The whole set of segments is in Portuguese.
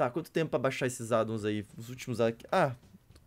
Tá, quanto tempo pra baixar esses addons aí? Os últimos addons aqui. Ah,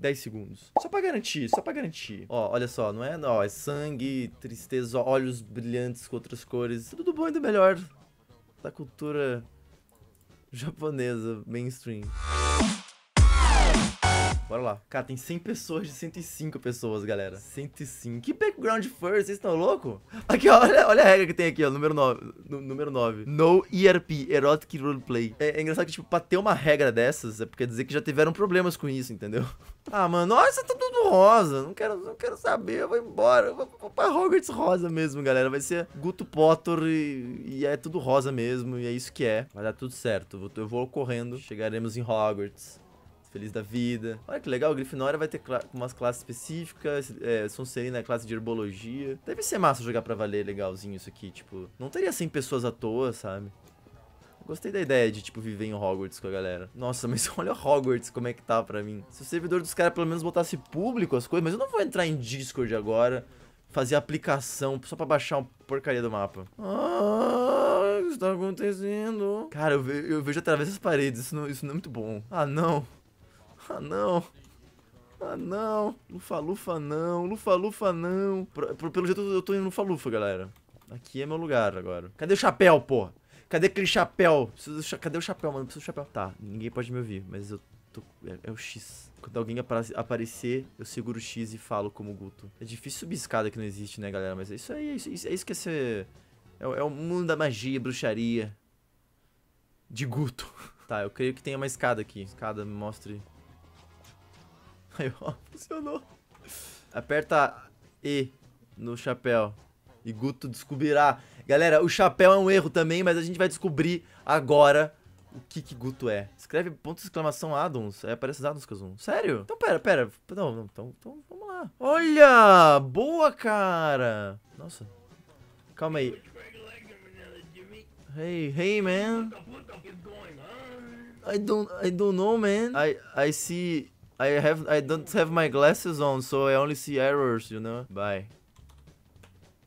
10 segundos. Só pra garantir, só pra garantir. Ó, olha só, não é? Ó, é sangue, tristeza, olhos brilhantes com outras cores. Tá tudo do bom e do melhor da cultura japonesa mainstream. Bora lá. Cara, tem 100 pessoas de 105 pessoas, galera. 105. Que background first? Vocês estão loucos? Aqui, olha, olha a regra que tem aqui, ó. Número 9. Número 9. No ERP, Erotic Roleplay. É, é engraçado que, tipo, pra ter uma regra dessas, é porque dizer que já tiveram problemas com isso, entendeu? Ah, mano, nossa, tá tudo rosa. Não quero, não quero saber, eu vou embora. Eu vou, vou pra Hogwarts rosa mesmo, galera. Vai ser Guto Potter e, e, é tudo rosa mesmo. E é isso que é. Vai dar tudo certo. Eu vou correndo. Chegaremos em Hogwarts feliz da vida. Olha que legal, o Grifinória vai ter cla umas classes específicas, é, Sonserina é né, classe de Herbologia. Deve ser massa jogar pra valer legalzinho isso aqui, tipo... Não teria 100 pessoas à toa, sabe? Gostei da ideia de, tipo, viver em Hogwarts com a galera. Nossa, mas olha Hogwarts como é que tá pra mim. Se o servidor dos caras pelo menos botasse público as coisas... Mas eu não vou entrar em Discord agora, fazer aplicação só pra baixar uma porcaria do mapa. Ah, o que está acontecendo? Cara, eu, ve eu vejo através das paredes, isso não, isso não é muito bom. Ah, não. Ah não. Ah não. Lufa Lufa não. Lufa Lufa não. Pro, pelo jeito eu tô indo no Falufa, galera. Aqui é meu lugar agora. Cadê o chapéu, pô? Cadê aquele chapéu? Preciso, cadê o chapéu, mano? Preciso do chapéu. Tá, ninguém pode me ouvir, mas eu tô... É, é o X. Quando alguém aparecer, eu seguro o X e falo como Guto. É difícil subir escada que não existe, né, galera? Mas é isso aí, é isso, é isso que é ser... É, é o mundo da magia, bruxaria. De Guto. Tá, eu creio que tem uma escada aqui. Escada, me mostre Aí, ó, funcionou. Aperta E no chapéu. E Guto descobrirá. Galera, o chapéu é um erro também, mas a gente vai descobrir agora o que que Guto é. Escreve ponto de exclamação Adams. Aí é, aparece Adams Kazum. Sério? Então pera, pera. Não, não, então, então vamos lá. Olha! Boa, cara! Nossa. Calma aí. Hey, hey, man. I don't, I don't know, man. I, I see I have I don't have my glasses on, so I only see errors, you know? Bye.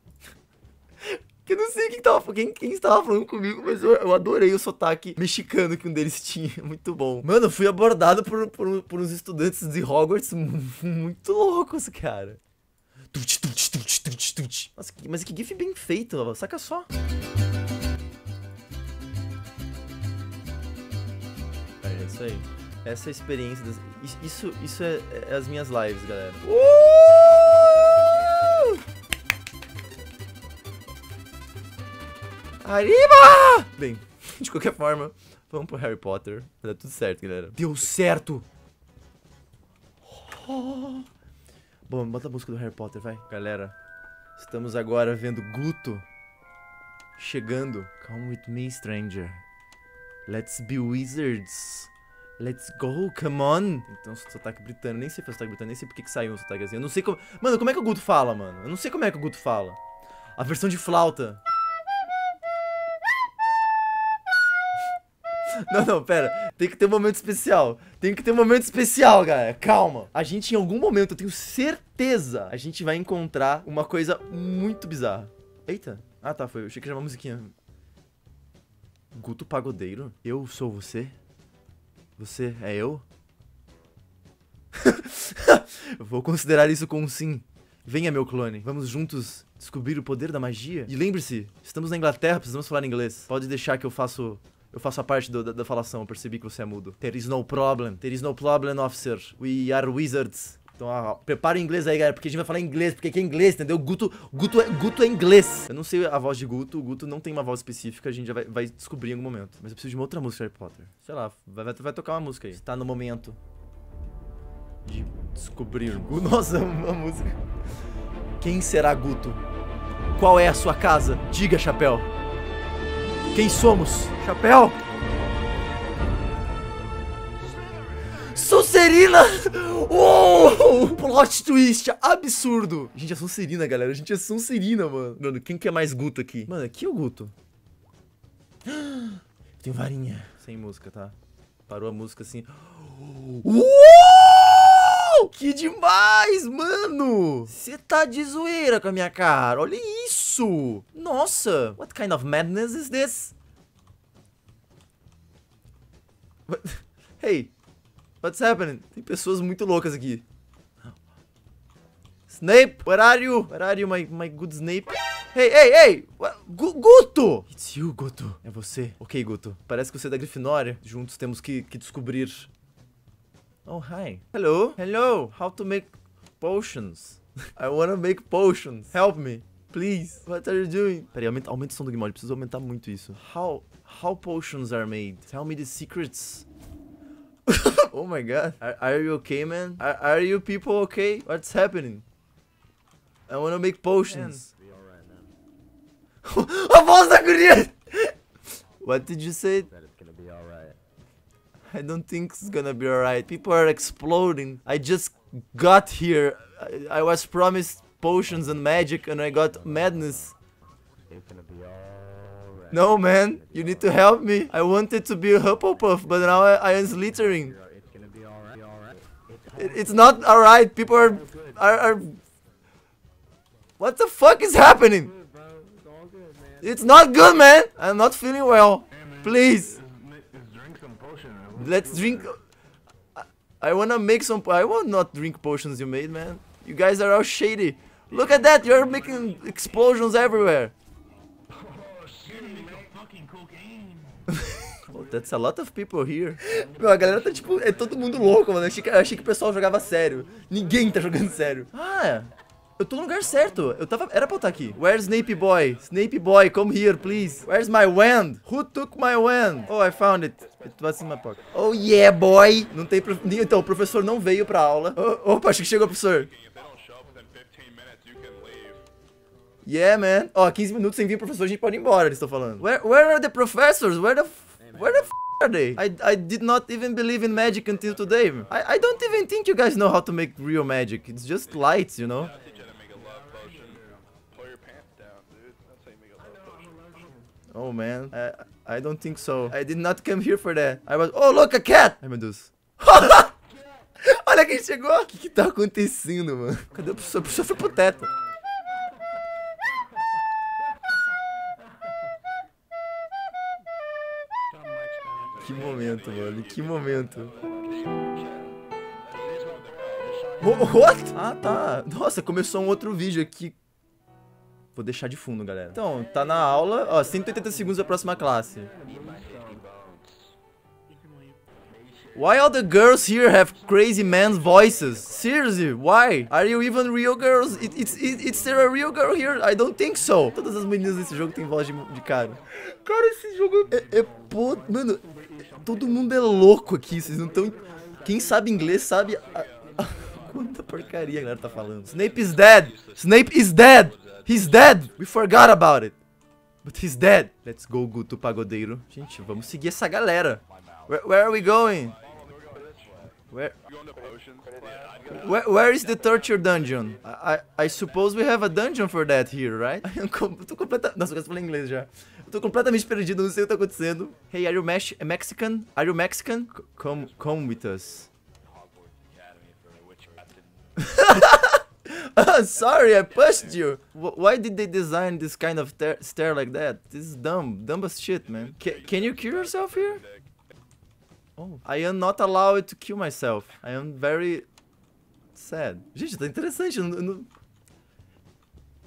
eu não sei quem tava, quem, quem estava falando comigo, mas eu, eu, adorei o sotaque mexicano que um deles tinha. Muito bom. Mano, fui abordado por, por, por uns estudantes de Hogwarts muito loucos, cara. Nossa, mas que gif bem feito, saca só. É isso aí essa experiência. Das... Isso, isso é, é, as minhas lives, galera. Uh! Arriba! Bem, de qualquer forma, vamos pro Harry Potter. Vai dar tudo certo, galera. Deu certo! Oh. Bom, bota a música do Harry Potter, vai. Galera, estamos agora vendo Guto chegando. Come with me, stranger. Let's be wizards. Let's go, come on. Então, sotaque britânico. Nem sei fazer sotaque britânico, nem sei por que saiu um sotaque assim. Eu não sei como. Mano, como é que o Guto fala, mano? Eu não sei como é que o Guto fala. A versão de flauta. Não, não, pera. Tem que ter um momento especial. Tem que ter um momento especial, galera. Calma. A gente, em algum momento, eu tenho certeza, a gente vai encontrar uma coisa muito bizarra. Eita. Ah, tá, foi. Eu achei que era uma musiquinha. Guto Pagodeiro, eu sou você? Você é eu? Vou considerar isso como um sim. Venha, meu clone. Vamos juntos descobrir o poder da magia? E lembre-se, estamos na Inglaterra, precisamos falar inglês. Pode deixar que eu faço... Eu faço a parte do, da, da falação, eu percebi que você é mudo. There is no problem. There is no problem, officer. We are wizards. Então, ó, prepara o inglês aí, galera, porque a gente vai falar inglês, porque aqui é inglês, entendeu? Guto, Guto, é, Guto é inglês. Eu não sei a voz de Guto, o Guto não tem uma voz específica, a gente já vai, vai descobrir em algum momento. Mas eu preciso de uma outra música, Harry Potter. Sei lá, vai, vai, vai tocar uma música aí. Está no momento de descobrir. Nossa, uma música. Quem será Guto? Qual é a sua casa? Diga, Chapéu. Quem somos? Chapéu! Sonserina! Uou! Plot twist absurdo. Gente, é Sonserina, galera. A gente é Sonserina, mano. Mano, quem que é mais Guto aqui? Mano, aqui é o Guto. Tem varinha. Sem música, tá? Parou a música assim. Uou! Que demais, mano! Você tá de zoeira com a minha cara. Olha isso! Nossa! What kind of madness is this? Hey! What's happening? Tem pessoas muito loucas aqui. Snape, where are you? Where are you, my, my good Snape? Hey, hey, hey! Guto! It's you, Guto. É você. Ok, Guto. Parece que você é da Grifinória. Juntos temos que, que descobrir. Oh, hi. Hello. Hello. How to make potions. I wanna make potions. Help me. Please. What are you doing? Peraí, aumenta, aumenta o som do Gimod. Preciso aumentar muito isso. How, how potions are made? Tell me the secrets oh my god. Are, are you okay, man? Are, are, you people okay? What's happening? I wanna make potions. all right, man. what did you say? That it's gonna be alright. I don't think it's gonna be alright. People are exploding. I just got here. I, I was promised potions and magic and I got madness. It's gonna be alright. No, man. You need to help me. I wanted to be a Hufflepuff, but now I, I am Slittering. It, it's not alright. People are, are, are... What the fuck is happening? It's not good, man. I'm not feeling well. Please. Let's drink... I, I wanna make some... I will not drink potions you made, man. You guys are all shady. Look at that. You're making explosions everywhere. that's a lot of people here. Meu, a galera tá tipo, é todo mundo louco, mano. Eu achei, que, eu achei que o pessoal jogava sério. Ninguém tá jogando sério. Ah, é. eu tô no lugar certo. Eu tava. Era pra eu estar tá aqui. Where's Snape Boy? Snape Boy, come here, please. Where's my wand? Who took my wand? Oh, I found it. It was in my pocket. Oh, yeah, boy. Não tem. Prof... Então, o professor não veio pra aula. Oh, opa, acho que chegou o professor. Yeah, man. Ó, oh, 15 minutos sem vir o professor, a gente pode ir embora, eles estão falando. Where, where are the professors? Where the Where the f are they? I, I did not even believe in magic until today. I, I don't even think you guys know how to make real magic. It's just lights, you know? Oh man, I, I don't think so. I did not come here for that. I was... Oh, look, a cat! Ai, meu Deus. Olha quem chegou! O que, que tá acontecendo, mano? Cadê a pessoa? A pessoa foi pro teto. que momento, mano. Que momento. What? Ah, tá. Nossa, começou um outro vídeo aqui. Vou deixar de fundo, galera. Então, tá na aula. Ó, 180 segundos da próxima classe. Why all the girls here have crazy man's voices? Seriously, why? Are you even real girls? It, it's, it, it's there a real girl here? I don't think so. Todas as meninas desse jogo têm voz de, de cara. Cara, esse jogo é, é Mano, Todo mundo é louco aqui, vocês não estão... Quem sabe inglês sabe... A... A... Quanta porcaria a galera tá falando. Snape is dead! Snape is dead! He's dead! We forgot about it! But he's dead! Let's go, Guto Pagodeiro. Gente, vamos seguir essa galera. Where, where are we going? Where, where, where is the torture dungeon? I, I, I suppose we have a dungeon for that here, right? Eu tô completamente... Nossa, eu quase falei inglês já. Tô completamente perdido, não sei o que tá acontecendo. Hey, are you mex Mexican? Are you Mexican? C come, come with us. oh, sorry, I pushed you. Why did they design this kind of stair like that? This is dumb, dumb as shit, man. C can you kill yourself here? Oh, I am not allowed to kill myself. I am very sad. Gente, tá interessante. Eu não...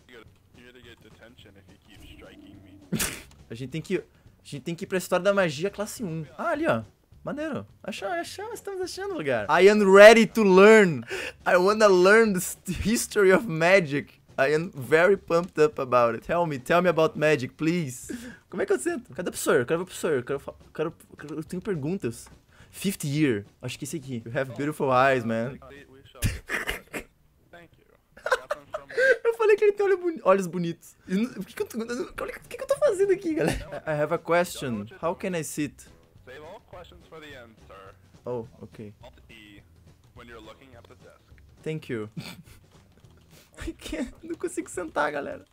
You're gonna get detention if you keep striking me. A gente tem que, a gente tem que ir pra história da magia classe 1. Ah, ali, ó. Maneiro. Achamos, achamos, estamos achando lugar. I am ready to learn. I wanna learn the history of magic. I am very pumped up about it. Tell me, tell me about magic, please. Como é que eu sento? Cadê o professor? Eu quero ver o professor. Eu quero, quero, quero, eu tenho perguntas. Fifth year. Acho que esse aqui. You have beautiful eyes, man. que ele tem olho olhos bonitos? O que, que, eu tô, que, que eu tô fazendo aqui, galera? I have a question. How can I sit? Save all questions for the end, sir. Oh, ok. When you're looking at the desk. Thank you. Não consigo sentar, galera.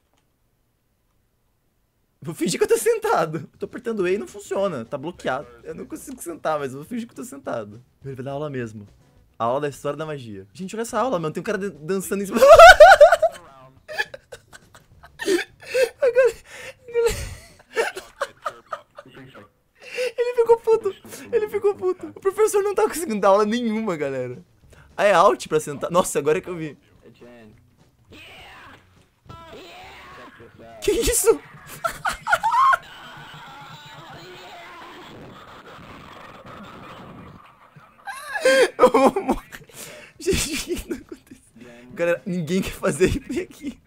Vou fingir que eu tô sentado. tô apertando E e não funciona. Tá bloqueado. Eu não consigo sentar, mas vou fingir que eu tô sentado. Ele vai dar aula mesmo. A aula da história da magia. Gente, olha essa aula, mano. Tem um cara dançando em cima. não dá aula nenhuma, galera. Ah, é alt pra sentar. Nossa, agora é que eu vi. Que isso? Eu vou Gente, o que tá acontecendo? Galera, ninguém quer fazer IP aqui.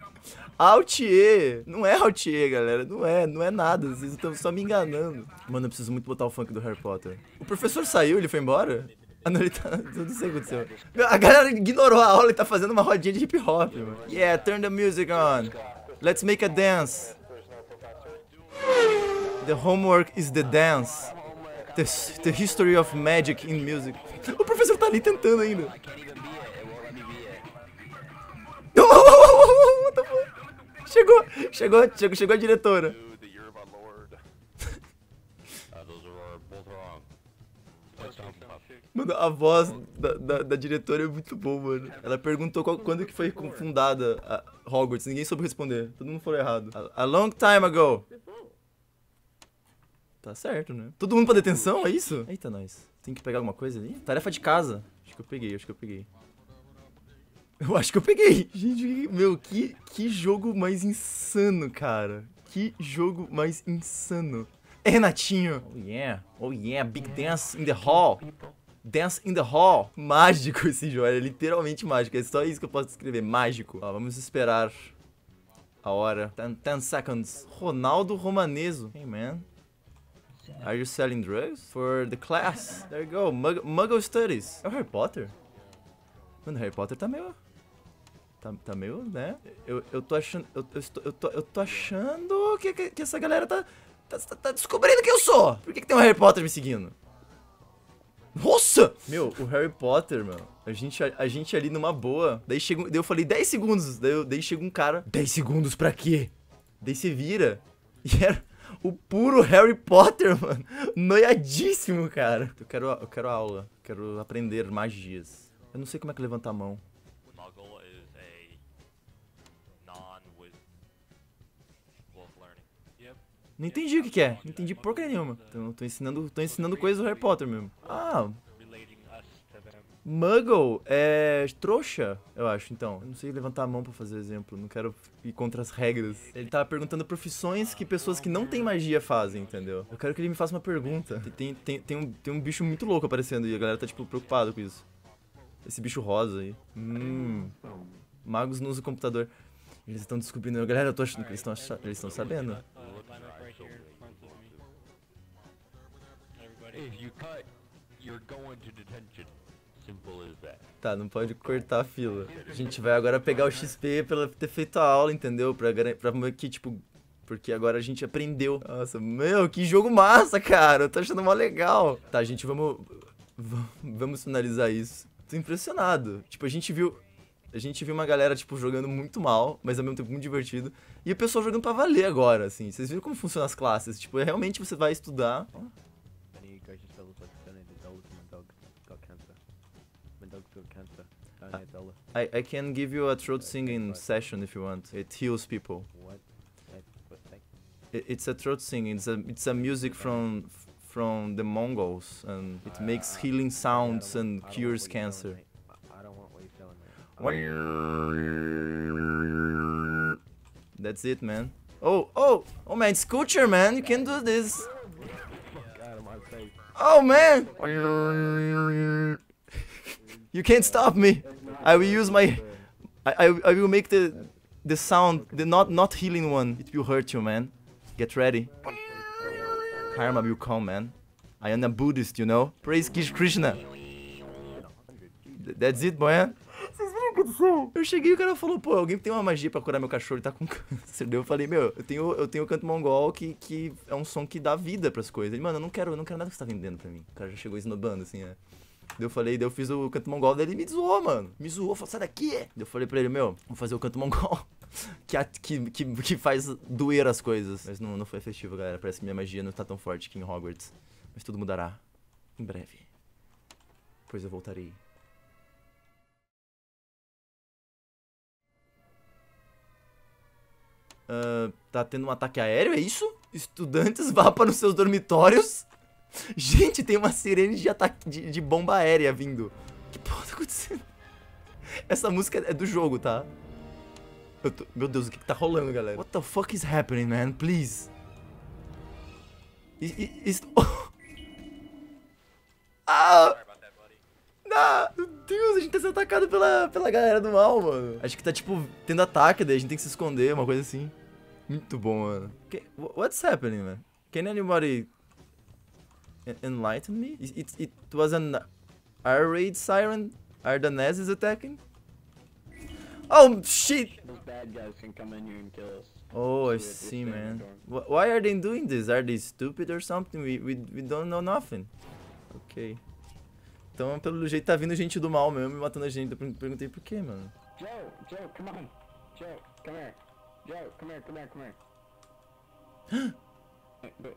Alt E. Não é Alt E, galera. Não é, não é nada. Vocês estão só me enganando. Mano, eu preciso muito botar o funk do Harry Potter. O professor saiu, ele foi embora? Ah, não, ele tá. Eu não sei o que aconteceu. A galera ignorou a aula e tá fazendo uma rodinha de hip hop, mano. Yeah, turn the music on. Let's make a dance. The homework is the dance. The, the history of magic in music. O professor tá ali tentando ainda. Chegou, chegou, chegou, chegou a diretora. Mano, a voz da, da, da, diretora é muito boa, mano. Ela perguntou qual, quando que foi fundada a Hogwarts. Ninguém soube responder. Todo mundo falou errado. A, a long time ago. Tá certo, né? Todo mundo pra detenção, é isso? Eita, nós. Tem que pegar alguma coisa ali? Tarefa de casa. Acho que eu peguei, acho que eu peguei. Eu acho que eu peguei. Gente, meu, que, que jogo mais insano, cara. Que jogo mais insano. É, Renatinho. Oh, yeah. Oh, yeah. Big dance in the hall. Dance in the Hall. Mágico esse jogo, é literalmente mágico. É só isso que eu posso escrever, mágico. Ó, vamos esperar a hora. 10 seconds. Ronaldo Romaneso. Hey, man. Are you selling drugs? For the class. There you go. Mug Muggle Studies. É o Harry Potter? Mano, Harry Potter tá meio... Tá, tá meio, né? Eu, eu tô achando... Eu, eu, estou, eu, tô, eu tô achando que, que, que essa galera tá, tá, tá, descobrindo quem eu sou. Por que, que tem um Harry Potter me seguindo? Nossa! Meu, o Harry Potter, mano. A gente, a, a, gente ali numa boa. Daí, chega, daí eu falei 10 segundos. Daí, eu, daí chega um cara. 10 segundos pra quê? Daí você vira. E era o puro Harry Potter, mano. Noiadíssimo, cara. Eu quero, eu quero aula. Quero aprender magias. Eu não sei como é que levanta a mão. Não entendi o que, que é. Não entendi porcaria nenhuma. Então, tô ensinando, tô ensinando coisas do Harry Potter mesmo. Ah. Muggle é trouxa, eu acho, então. Eu não sei levantar a mão para fazer exemplo, não quero ir contra as regras. Ele tá perguntando profissões que pessoas que não têm magia fazem, entendeu? Eu quero que ele me faça uma pergunta. Tem, tem, tem, um, tem um bicho muito louco aparecendo e a galera tá, tipo, preocupada com isso. Esse bicho rosa aí. Hum. Magos não usam computador. Eles estão descobrindo. Galera, eu tô achando que eles estão sabendo. Tá, não pode cortar a fila. A gente vai agora pegar o XP pela ter feito a aula, entendeu? Pra, pra que, tipo, porque agora a gente aprendeu. Nossa, meu, que jogo massa, cara. Eu tô achando mó legal. Tá, gente, vamos. Vamos finalizar isso. Tô impressionado. Tipo, a gente viu. A gente viu uma galera, tipo, jogando muito mal, mas ao mesmo tempo muito divertido. E o pessoal jogando pra valer agora, assim. Vocês viram como funcionam as classes? Tipo, realmente você vai estudar. Uh, I, I can give you a throat singing session if you want. It heals people. What? It, it's a throat singing. It's a it's a music from from the Mongols, and it uh, makes healing sounds and cures cancer. I don't want what you're telling me. That's it, man. Oh, oh, oh, man, it's man. You can do this. Oh, man. You can't stop me. I will use my... I, I, I will make the, the sound, the not, not healing one. It will hurt you, man. Get ready. Karma will come, man. I am a Buddhist, you know? Praise Krishna. That's it, boy. Eh? Vocês viram o que aconteceu? Eu cheguei e o cara falou, pô, alguém tem uma magia pra curar meu cachorro, ele tá com câncer. eu falei, meu, eu tenho, eu tenho o canto mongol que, que é um som que dá vida pras coisas. Ele, mano, eu não quero, eu não quero nada que você tá vendendo pra mim. O cara já chegou esnobando, assim, né? eu falei, eu fiz o canto mongol, dele me zoou, mano. Me zoou, falou, sai daqui. eu falei pra ele, meu, vou fazer o canto mongol. que, que, que, que faz doer as coisas. Mas não, não foi festivo, galera. Parece que minha magia não tá tão forte aqui em Hogwarts. Mas tudo mudará. Em breve. Pois eu voltarei. Uh, tá tendo um ataque aéreo, é isso? Estudantes, vá para os seus dormitórios. Gente, tem uma sirene de ataque de, de bomba aérea vindo. Que porra tá acontecendo? Essa música é do jogo, tá? Tô... Meu Deus, o que, que tá rolando, galera? What the fuck is happening, man? Please. Is, Ah! Ah, meu Deus, a gente tá sendo atacado pela, pela galera do mal, mano. Acho que tá, tipo, tendo ataque, daí a gente tem que se esconder, uma coisa assim. Muito bom, mano. Que, what's happening, man? Can anybody enlighten me? It, it, it was an air raid siren? Are the Nazis attacking? Oh, shit! Those bad guys can come in here and kill us. Oh, I see, man. Why are they doing this? Are they stupid or something? We, we, we don't know nothing. Okay. Então, pelo jeito, tá vindo gente do mal mesmo me matando a gente. Eu perguntei por quê, mano. Joe, Joe, come on. Joe, come here. Joe, come here, come here, come here.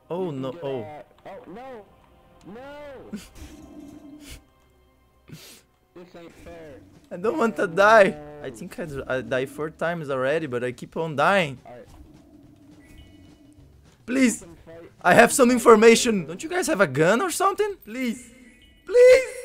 oh, no, oh. oh, no. No! this ain't fair. I don't want to die. I think I, I died four times already, but I keep on dying. Please, I have some information. Don't you guys have a gun or something? Please, please.